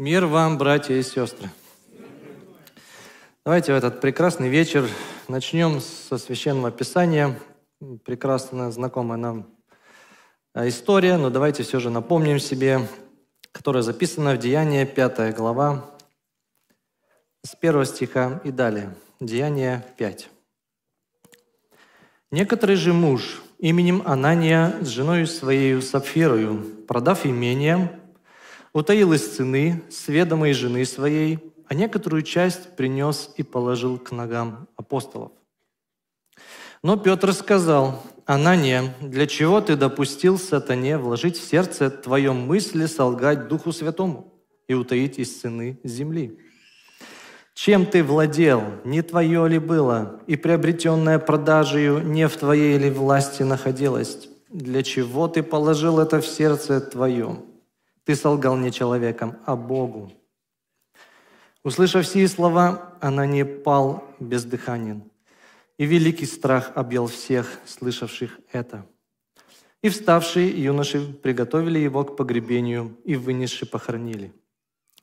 Мир вам, братья и сестры. Давайте в этот прекрасный вечер начнем со священного писания. Прекрасная, знакомая нам а, история, но давайте все же напомним себе, которая записана в Деянии, 5 глава, с 1 стиха и далее. Деяние 5. «Некоторый же муж именем Анания с женой своей Сапфирою, продав имение, утаил из цены, сведомой жены своей, а некоторую часть принес и положил к ногам апостолов. Но Петр сказал, «Анания, для чего ты допустил сатане вложить в сердце твоем мысли солгать Духу Святому и утаить из цены земли?» Чем ты владел, не твое ли было, и приобретенное продажею не в твоей ли власти находилось? Для чего ты положил это в сердце твоем? Ты солгал не человеком, а Богу. Услышав все слова, она не пал бездыханен. И великий страх объел всех, слышавших это. И вставшие юноши приготовили его к погребению и вынесши похоронили.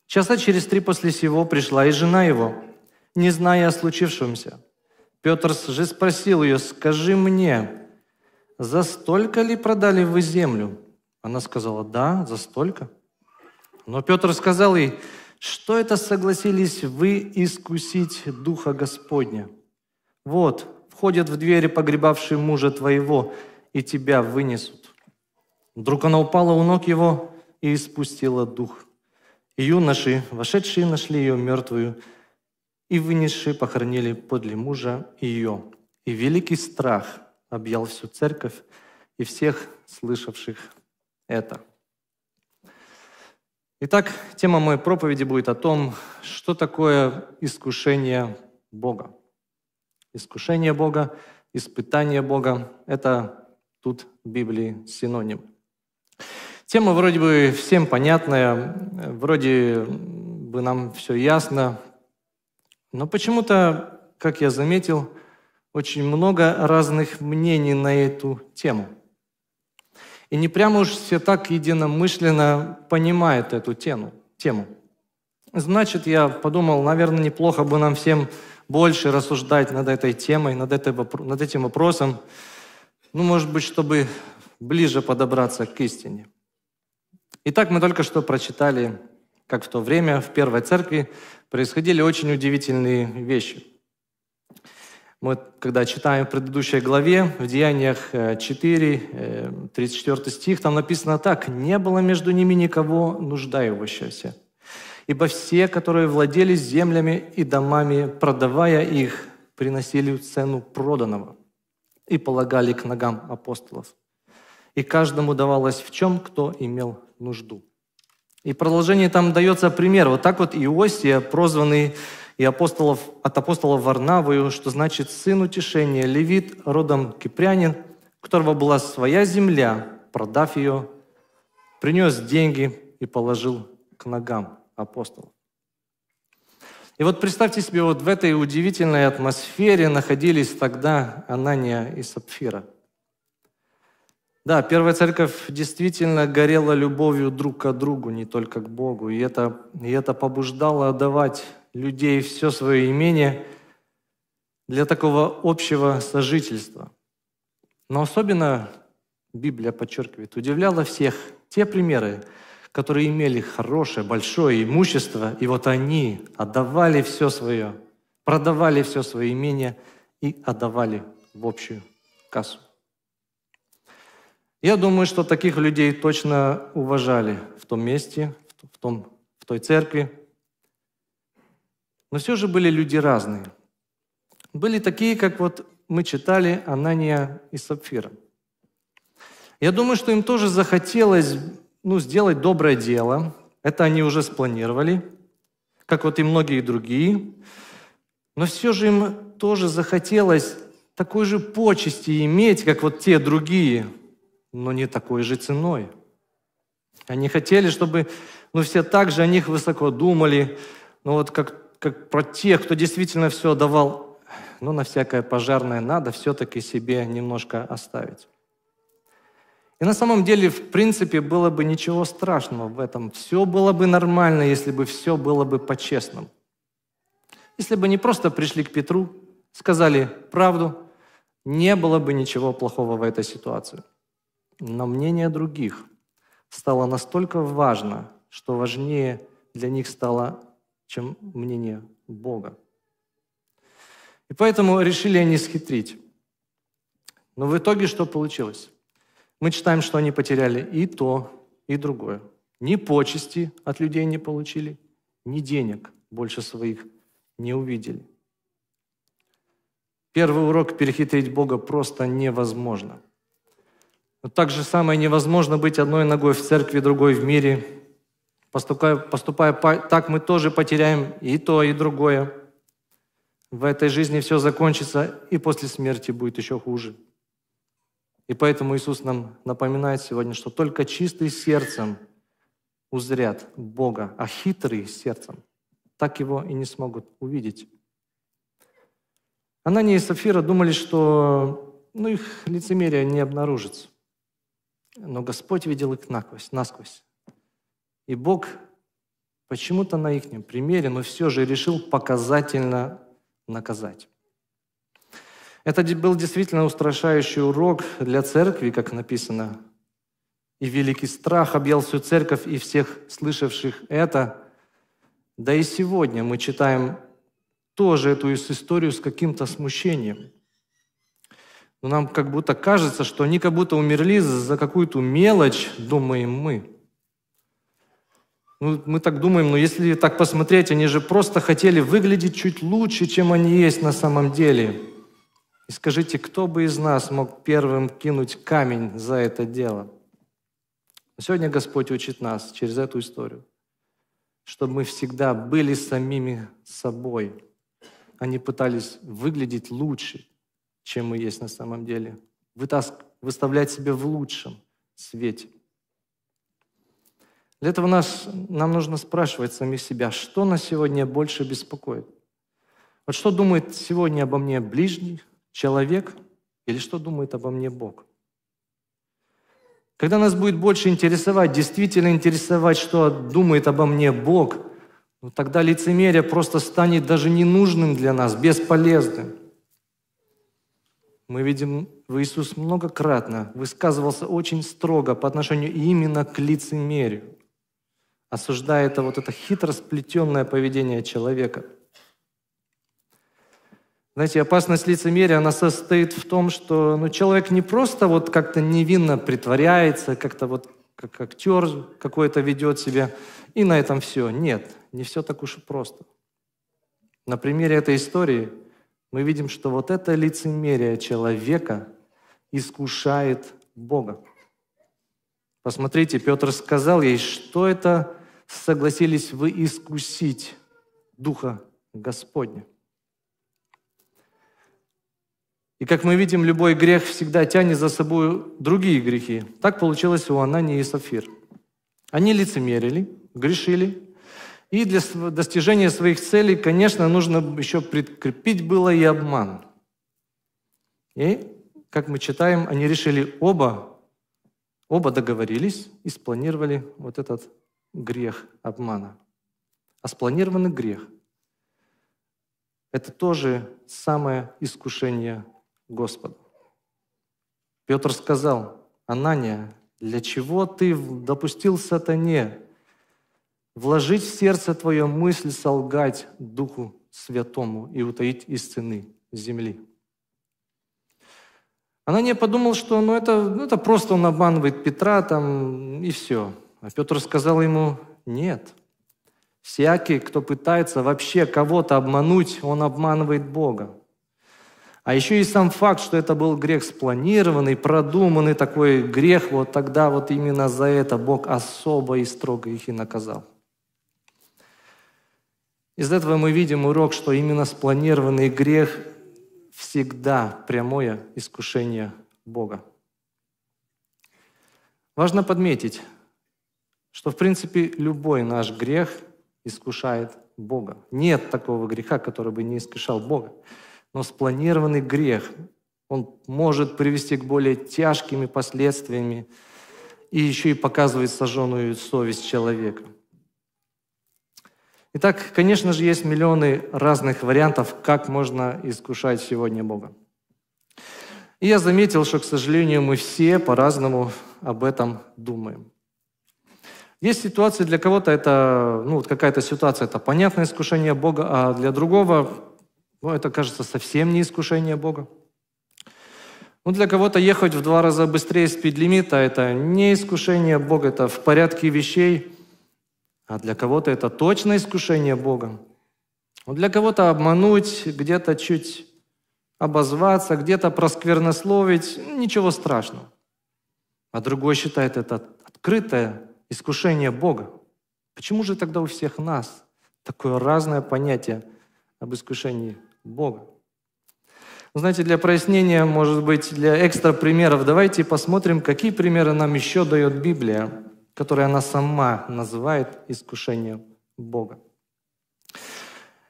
Часа через три после сего пришла и жена его, не зная о случившемся. Петр же спросил ее, «Скажи мне, за столько ли продали вы землю?» Она сказала, да, за столько. Но Петр сказал ей, что это согласились вы искусить Духа Господня? Вот, входят в двери погребавшие мужа твоего, и тебя вынесут. Вдруг она упала у ног его и испустила дух. И юноши, вошедшие, нашли ее мертвую, и вынесшие похоронили подле мужа ее. И великий страх объял всю церковь и всех слышавших это. Итак, тема моей проповеди будет о том, что такое искушение Бога. Искушение Бога, испытание Бога – это тут в Библии синоним. Тема вроде бы всем понятная, вроде бы нам все ясно, но почему-то, как я заметил, очень много разных мнений на эту тему – и не прямо уж все так единомышленно понимают эту тему. тему. Значит, я подумал, наверное, неплохо бы нам всем больше рассуждать над этой темой, над, этой, над этим вопросом. Ну, может быть, чтобы ближе подобраться к истине. Итак, мы только что прочитали, как в то время в Первой Церкви происходили очень удивительные вещи – мы, когда читаем в предыдущей главе, в Деяниях 4, э, 34 э, стих, там написано так, «Не было между ними никого нуждающегося, ибо все, которые владели землями и домами, продавая их, приносили цену проданного и полагали к ногам апостолов. И каждому давалось в чем, кто имел нужду». И продолжение там дается пример. Вот так вот Иосия, прозванный и апостолов, от апостола Варнавою, что значит «сын утешения», левит, родом кипрянин, у которого была своя земля, продав ее, принес деньги и положил к ногам апостола. И вот представьте себе, вот в этой удивительной атмосфере находились тогда Анания и Сапфира. Да, первая церковь действительно горела любовью друг к другу, не только к Богу, и это, и это побуждало отдавать людей все свое имение для такого общего сожительства. Но особенно Библия подчеркивает, удивляло всех те примеры, которые имели хорошее, большое имущество, и вот они отдавали все свое, продавали все свое имение и отдавали в общую кассу. Я думаю, что таких людей точно уважали в том месте, в, том, в той церкви, но все же были люди разные. Были такие, как вот мы читали Анания и Сапфира. Я думаю, что им тоже захотелось ну, сделать доброе дело. Это они уже спланировали, как вот и многие другие. Но все же им тоже захотелось такой же почести иметь, как вот те другие, но не такой же ценой. Они хотели, чтобы ну, все так же о них высоко думали, но ну, вот как как про тех, кто действительно все давал, но ну, на всякое пожарное надо все-таки себе немножко оставить. И на самом деле, в принципе, было бы ничего страшного в этом. Все было бы нормально, если бы все было бы по-честному. Если бы не просто пришли к Петру, сказали правду, не было бы ничего плохого в этой ситуации. Но мнение других стало настолько важно, что важнее для них стало чем мнение Бога. И поэтому решили они схитрить. Но в итоге что получилось? Мы читаем, что они потеряли и то, и другое. Ни почести от людей не получили, ни денег больше своих не увидели. Первый урок – перехитрить Бога просто невозможно. Но так же самое невозможно быть одной ногой в церкви, другой в мире, Поступая, поступая так, мы тоже потеряем и то, и другое. В этой жизни все закончится, и после смерти будет еще хуже. И поэтому Иисус нам напоминает сегодня, что только чистый сердцем узрят Бога, а хитрые сердцем так его и не смогут увидеть. Анания и Сафира думали, что ну, их лицемерие не обнаружится. Но Господь видел их насквозь. И Бог почему-то на их примере, но все же решил показательно наказать. Это был действительно устрашающий урок для церкви, как написано. И великий страх объял всю церковь и всех слышавших это. Да и сегодня мы читаем тоже эту историю с каким-то смущением. Но нам как будто кажется, что они как будто умерли за какую-то мелочь, думаем мы – ну, мы так думаем, но если так посмотреть, они же просто хотели выглядеть чуть лучше, чем они есть на самом деле. И скажите, кто бы из нас мог первым кинуть камень за это дело? Сегодня Господь учит нас через эту историю, чтобы мы всегда были самими собой, Они пытались выглядеть лучше, чем мы есть на самом деле. Вытаск... Выставлять себя в лучшем свете – для этого нас, нам нужно спрашивать самих себя, что нас сегодня больше беспокоит. Вот что думает сегодня обо мне ближний, человек, или что думает обо мне Бог? Когда нас будет больше интересовать, действительно интересовать, что думает обо мне Бог, ну, тогда лицемерие просто станет даже ненужным для нас, бесполезным. Мы видим, Иисус многократно высказывался очень строго по отношению именно к лицемерию осуждая это вот это хитро сплетенное поведение человека. Знаете, опасность лицемерия, она состоит в том, что ну, человек не просто вот как-то невинно притворяется, как-то вот как актер какой-то ведет себя, и на этом все. Нет, не все так уж и просто. На примере этой истории мы видим, что вот это лицемерие человека искушает Бога. Посмотрите, Петр сказал ей, что это согласились вы искусить Духа Господня. И как мы видим, любой грех всегда тянет за собой другие грехи. Так получилось у Анании и Сафир. Они лицемерили, грешили. И для достижения своих целей, конечно, нужно еще прикрепить было и обман. И, как мы читаем, они решили оба, оба договорились и спланировали вот этот грех обмана. А спланированный грех – это тоже самое искушение Господа. Петр сказал, Анания, для чего ты допустил сатане вложить в сердце твое мысль солгать Духу Святому и утаить истины земли? Анания подумал, что ну, это, ну, это просто он обманывает Петра там, и все – а Петр сказал ему, нет. Всякий, кто пытается вообще кого-то обмануть, он обманывает Бога. А еще и сам факт, что это был грех спланированный, продуманный такой грех, вот тогда вот именно за это Бог особо и строго их и наказал. Из этого мы видим урок, что именно спланированный грех всегда прямое искушение Бога. Важно подметить, что, в принципе, любой наш грех искушает Бога. Нет такого греха, который бы не искушал Бога. Но спланированный грех, он может привести к более тяжкими последствиями и еще и показывает сожженную совесть человека. Итак, конечно же, есть миллионы разных вариантов, как можно искушать сегодня Бога. И я заметил, что, к сожалению, мы все по-разному об этом думаем. Есть ситуации для кого-то это, ну, вот какая-то ситуация, это понятное искушение Бога, а для другого, ну, это кажется совсем не искушение Бога. Ну, для кого-то ехать в два раза быстрее спидлимита – а это не искушение Бога, это в порядке вещей. А для кого-то это точно искушение Бога. Ну, для кого-то обмануть, где-то чуть обозваться, где-то просквернословить – ничего страшного. А другой считает это открытое искушение Бога. Почему же тогда у всех нас такое разное понятие об искушении Бога? Ну, знаете, для прояснения, может быть, для экстра примеров, давайте посмотрим, какие примеры нам еще дает Библия, которые она сама называет искушением Бога.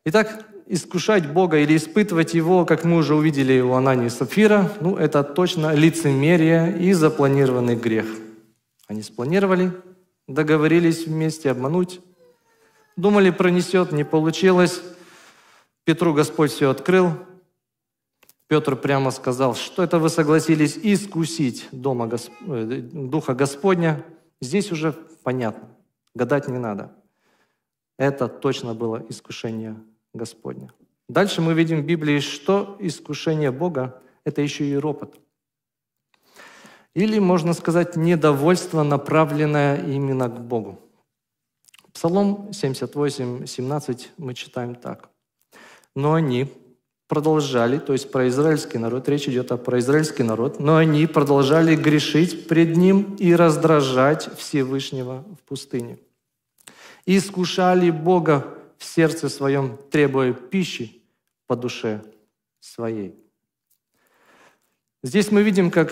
Итак, искушать Бога или испытывать Его, как мы уже увидели у Анании и Сапфира, ну, это точно лицемерие и запланированный грех. Они спланировали, Договорились вместе обмануть. Думали, пронесет, не получилось. Петру Господь все открыл. Петр прямо сказал, что это вы согласились искусить дома Госп... Э, Духа Господня. Здесь уже понятно, гадать не надо. Это точно было искушение Господня. Дальше мы видим в Библии, что искушение Бога – это еще и ропот – или, можно сказать, недовольство, направленное именно к Богу. Псалом 78, 17 мы читаем так. «Но они продолжали, то есть про израильский народ, речь идет о про израильский народ, но они продолжали грешить пред ним и раздражать Всевышнего в пустыне. И искушали Бога в сердце своем, требуя пищи по душе своей. Здесь мы видим, как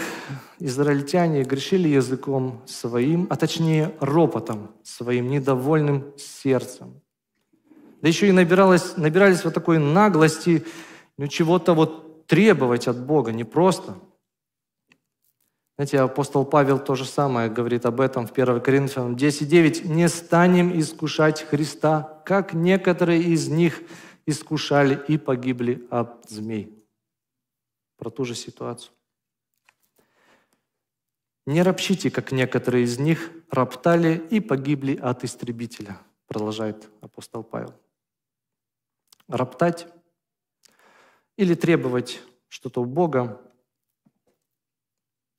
израильтяне грешили языком своим, а точнее ропотом своим, недовольным сердцем. Да еще и набиралось, набирались вот такой наглости ну, чего-то вот требовать от Бога, не просто. Знаете, апостол Павел то же самое говорит об этом в 1 Коринфянам 10.9. «Не станем искушать Христа, как некоторые из них искушали и погибли от змей». Про ту же ситуацию. Не ропщите, как некоторые из них роптали и погибли от истребителя, продолжает апостол Павел. Роптать или требовать что-то у Бога,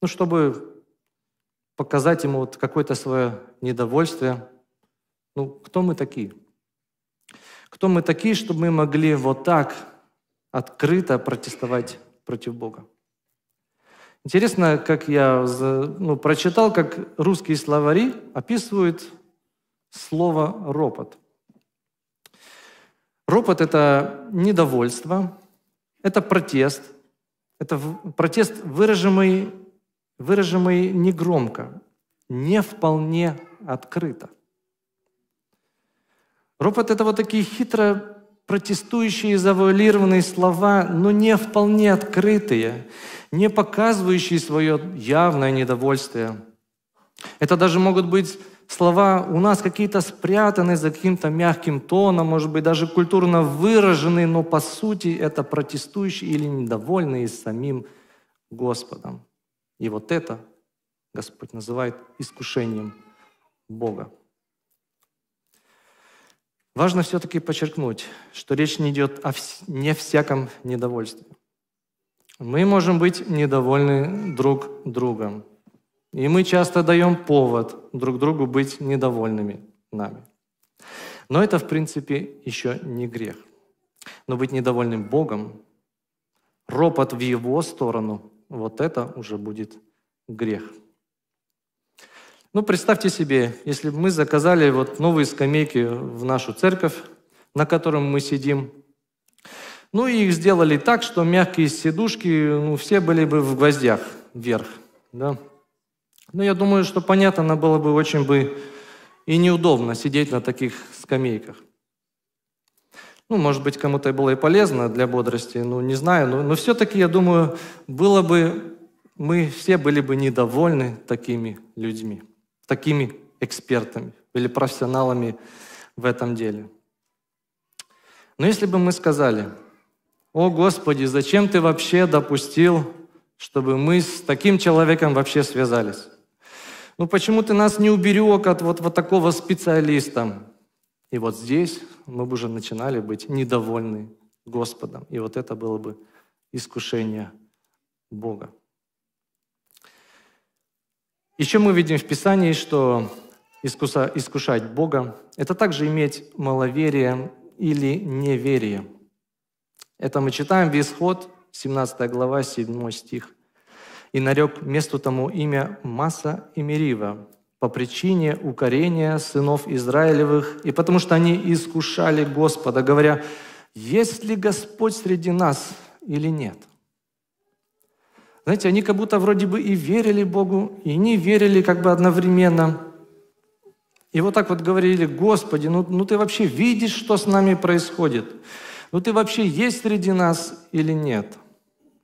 ну, чтобы показать ему вот какое-то свое недовольствие. Ну, кто мы такие? Кто мы такие, чтобы мы могли вот так открыто протестовать против Бога? Интересно, как я ну, прочитал, как русские словари описывают слово «ропот». Ропот – это недовольство, это протест, это протест, выражаемый выраженный негромко, не вполне открыто. Ропот – это вот такие хитро протестующие и завуалированные слова, но не вполне открытые, не показывающие свое явное недовольствие. Это даже могут быть слова у нас какие-то спрятаны за каким-то мягким тоном, может быть, даже культурно выраженные, но по сути это протестующие или недовольные самим Господом. И вот это Господь называет искушением Бога. Важно все-таки подчеркнуть, что речь не идет о вс- не всяком недовольстве. Мы можем быть недовольны друг другом. И мы часто даем повод друг другу быть недовольными нами. Но это, в принципе, еще не грех. Но быть недовольным Богом, ропот в его сторону, вот это уже будет грех. Ну, представьте себе, если бы мы заказали вот новые скамейки в нашу церковь, на котором мы сидим, ну, и их сделали так, что мягкие сидушки, ну, все были бы в гвоздях вверх, да. Ну, я думаю, что понятно, она было бы очень бы и неудобно сидеть на таких скамейках. Ну, может быть, кому-то было и полезно для бодрости, ну, не знаю, но, но все-таки, я думаю, было бы, мы все были бы недовольны такими людьми такими экспертами или профессионалами в этом деле. Но если бы мы сказали, о Господи, зачем ты вообще допустил, чтобы мы с таким человеком вообще связались? Ну почему ты нас не уберег от вот, вот такого специалиста? И вот здесь мы бы уже начинали быть недовольны Господом. И вот это было бы искушение Бога. Еще мы видим в Писании, что искуса, искушать Бога – это также иметь маловерие или неверие. Это мы читаем в Исход, 17 глава, 7 стих. «И нарек месту тому имя Маса и Мерива, по причине укорения сынов Израилевых, и потому что они искушали Господа, говоря, есть ли Господь среди нас или нет». Знаете, они как будто вроде бы и верили Богу, и не верили как бы одновременно. И вот так вот говорили, Господи, ну, ну ты вообще видишь, что с нами происходит? Ну ты вообще есть среди нас или нет?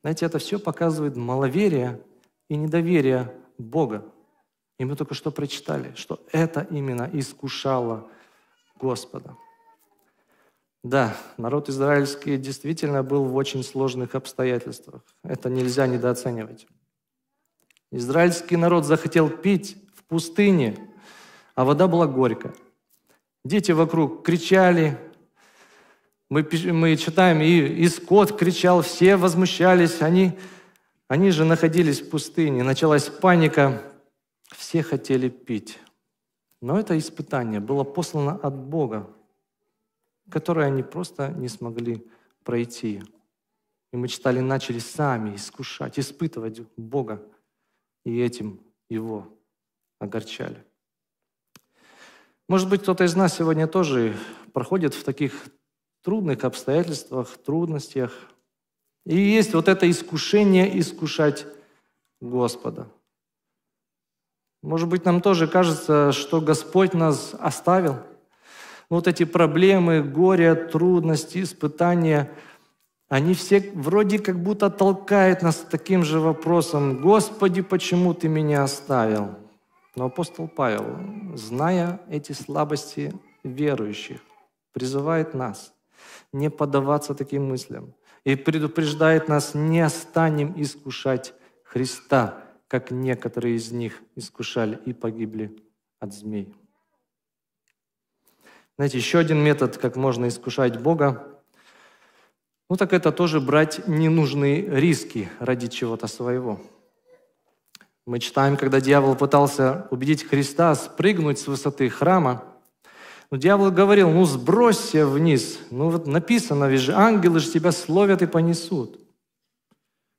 Знаете, это все показывает маловерие и недоверие Бога. И мы только что прочитали, что это именно искушало Господа. Да, народ израильский действительно был в очень сложных обстоятельствах. Это нельзя недооценивать. Израильский народ захотел пить в пустыне, а вода была горькая. Дети вокруг кричали, мы, мы читаем, и, и скот кричал, все возмущались, они, они же находились в пустыне, началась паника, все хотели пить. Но это испытание было послано от Бога, которые они просто не смогли пройти. И мы читали, начали сами искушать, испытывать Бога, и этим Его огорчали. Может быть, кто-то из нас сегодня тоже проходит в таких трудных обстоятельствах, трудностях. И есть вот это искушение искушать Господа. Может быть, нам тоже кажется, что Господь нас оставил – вот эти проблемы, горе, трудности, испытания, они все вроде как будто толкают нас таким же вопросом, «Господи, почему Ты меня оставил?» Но апостол Павел, зная эти слабости верующих, призывает нас не поддаваться таким мыслям и предупреждает нас не станем искушать Христа, как некоторые из них искушали и погибли от змей. Знаете, еще один метод, как можно искушать Бога, ну так это тоже брать ненужные риски ради чего-то своего. Мы читаем, когда дьявол пытался убедить Христа спрыгнуть с высоты храма, но дьявол говорил, ну сбросься вниз, ну вот написано, ведь же ангелы же тебя словят и понесут.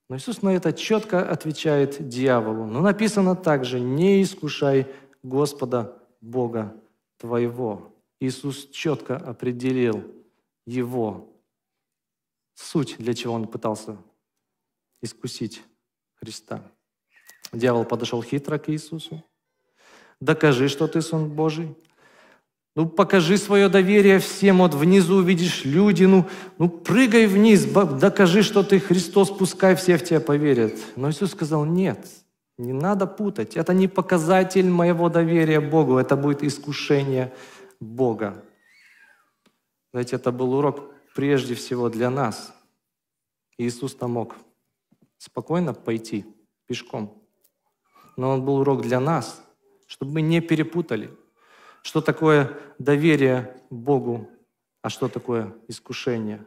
Но Иисус на это четко отвечает дьяволу. Но написано также, не искушай Господа Бога твоего. Иисус четко определил его суть, для чего он пытался искусить Христа. Дьявол подошел хитро к Иисусу. «Докажи, что ты Сын Божий». Ну, покажи свое доверие всем, вот внизу увидишь люди, ну, ну прыгай вниз, докажи, что ты Христос, пускай все в тебя поверят. Но Иисус сказал, нет, не надо путать, это не показатель моего доверия Богу, это будет искушение Бога. Знаете, это был урок прежде всего для нас. Иисус там мог спокойно пойти пешком. Но он был урок для нас, чтобы мы не перепутали, что такое доверие Богу, а что такое искушение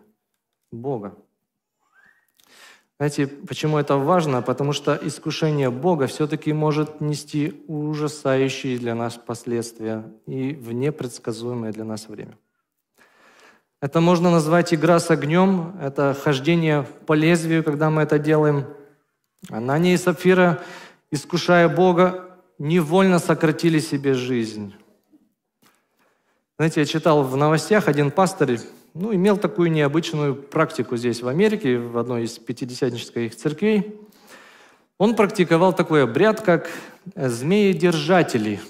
Бога. Знаете, почему это важно? Потому что искушение Бога все-таки может нести ужасающие для нас последствия и в непредсказуемое для нас время. Это можно назвать игра с огнем, это хождение по лезвию, когда мы это делаем. Анания и Сапфира, искушая Бога, невольно сократили себе жизнь. Знаете, я читал в новостях, один пастырь ну, имел такую необычную практику здесь, в Америке, в одной из пятидесятнических церквей. Он практиковал такой обряд, как змеи-держатели.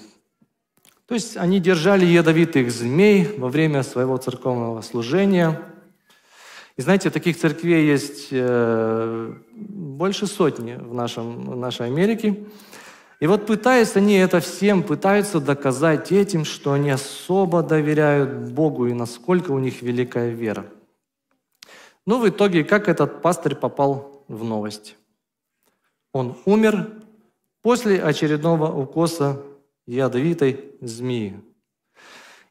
То есть они держали ядовитых змей во время своего церковного служения. И знаете, таких церквей есть э, больше сотни в, нашем, в нашей Америке. И вот пытаясь они это всем, пытаются доказать этим, что они особо доверяют Богу и насколько у них великая вера. Но ну, в итоге, как этот пастырь попал в новость? Он умер после очередного укоса ядовитой змеи.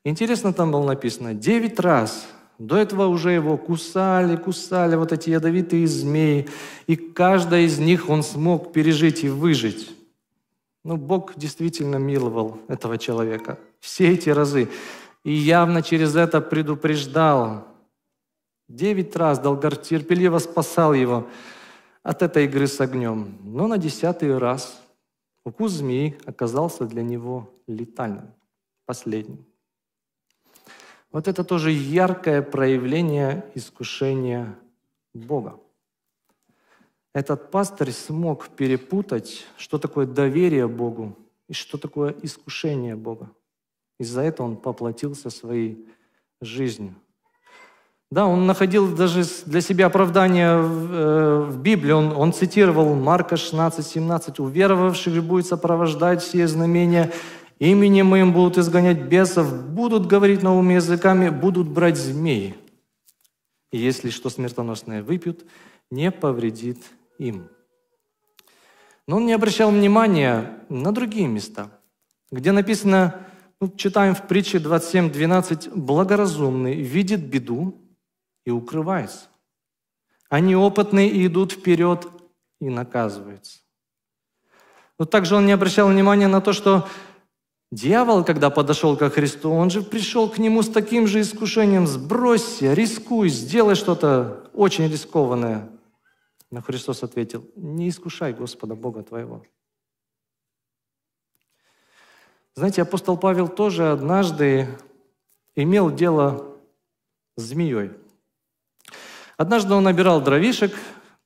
Интересно, там было написано, девять раз до этого уже его кусали, кусали вот эти ядовитые змеи, и каждая из них он смог пережить и выжить. Ну, Бог действительно миловал этого человека все эти разы. И явно через это предупреждал. Девять раз Долгар терпеливо спасал его от этой игры с огнем. Но на десятый раз укус змеи оказался для него летальным, последним. Вот это тоже яркое проявление искушения Бога этот пастырь смог перепутать, что такое доверие Богу и что такое искушение Бога. Из-за этого он поплатился своей жизнью. Да, он находил даже для себя оправдание в, э, в Библии. Он, он цитировал Марка 16, 17. «Уверовавших будет сопровождать все знамения, именем им будут изгонять бесов, будут говорить новыми языками, будут брать змеи. И если что смертоносное выпьют, не повредит им. Но он не обращал внимания на другие места, где написано, ну, читаем в притче 27.12, «Благоразумный видит беду и укрывается, а неопытные идут вперед и наказываются». Но также он не обращал внимания на то, что дьявол, когда подошел ко Христу, он же пришел к нему с таким же искушением «Сбросься, рискуй, сделай что-то очень рискованное, но Христос ответил, не искушай Господа Бога твоего. Знаете, апостол Павел тоже однажды имел дело с змеей. Однажды он набирал дровишек,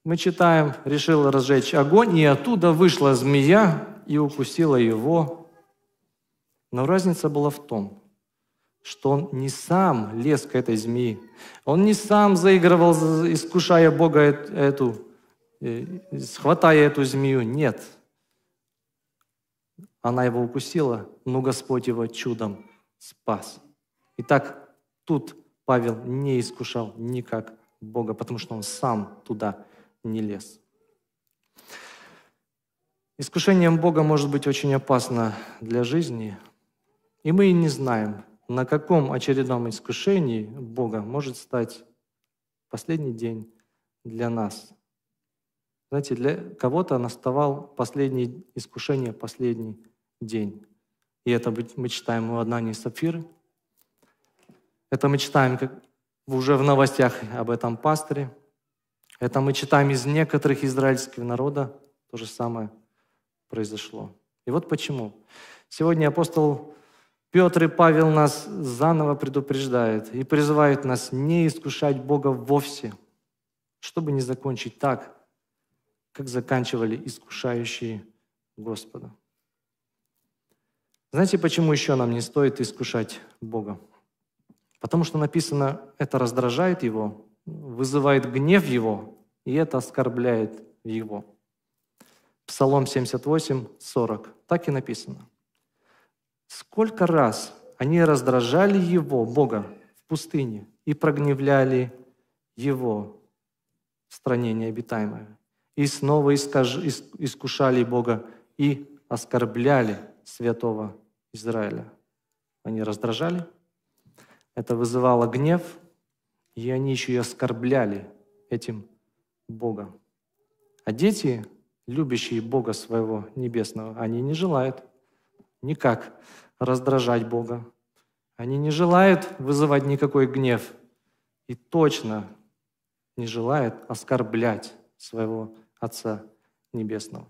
мы читаем, решил разжечь огонь, и оттуда вышла змея и укусила его. Но разница была в том, что он не сам лез к этой змеи, он не сам заигрывал, искушая Бога э, эту Э, Схватая эту змею. Нет. Она его укусила, но ну, Господь его чудом спас. Итак, тут Павел не искушал никак Бога, потому что он сам туда не лез. Искушением Бога может быть очень опасно для жизни, и мы и не знаем, на каком очередном искушении Бога может стать последний день для нас – знаете, для кого-то наставал последнее искушение, последний день. И это мы читаем у Аднани и Сапфиры. Это мы читаем как уже в новостях об этом пастыре. Это мы читаем из некоторых израильских народа. То же самое произошло. И вот почему. Сегодня апостол Петр и Павел нас заново предупреждает и призывает нас не искушать Бога вовсе, чтобы не закончить так, как заканчивали искушающие Господа. Знаете, почему еще нам не стоит искушать Бога? Потому что написано, это раздражает Его, вызывает гнев Его, и это оскорбляет Его. Псалом 78, 40. Так и написано. Сколько раз они раздражали Его, Бога, в пустыне и прогневляли Его в стране необитаемое и снова искушали Бога и оскорбляли святого Израиля. Они раздражали, это вызывало гнев, и они еще и оскорбляли этим Бога. А дети, любящие Бога своего небесного, они не желают никак раздражать Бога. Они не желают вызывать никакой гнев и точно не желают оскорблять своего Отца Небесного.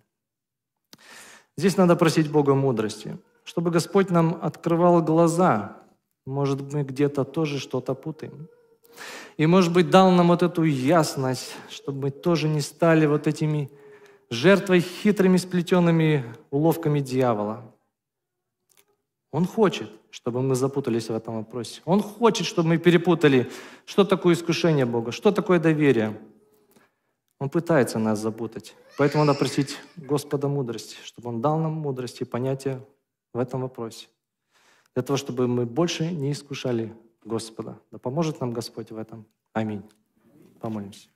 Здесь надо просить Бога мудрости, чтобы Господь нам открывал глаза. Может, мы где-то тоже что-то путаем. И, может быть, дал нам вот эту ясность, чтобы мы тоже не стали вот этими жертвой хитрыми сплетенными уловками дьявола. Он хочет, чтобы мы запутались в этом вопросе. Он хочет, чтобы мы перепутали, что такое искушение Бога, что такое доверие – он пытается нас запутать. Поэтому надо просить Господа мудрости, чтобы Он дал нам мудрость и понятие в этом вопросе. Для того, чтобы мы больше не искушали Господа. Да поможет нам Господь в этом. Аминь. Помолимся.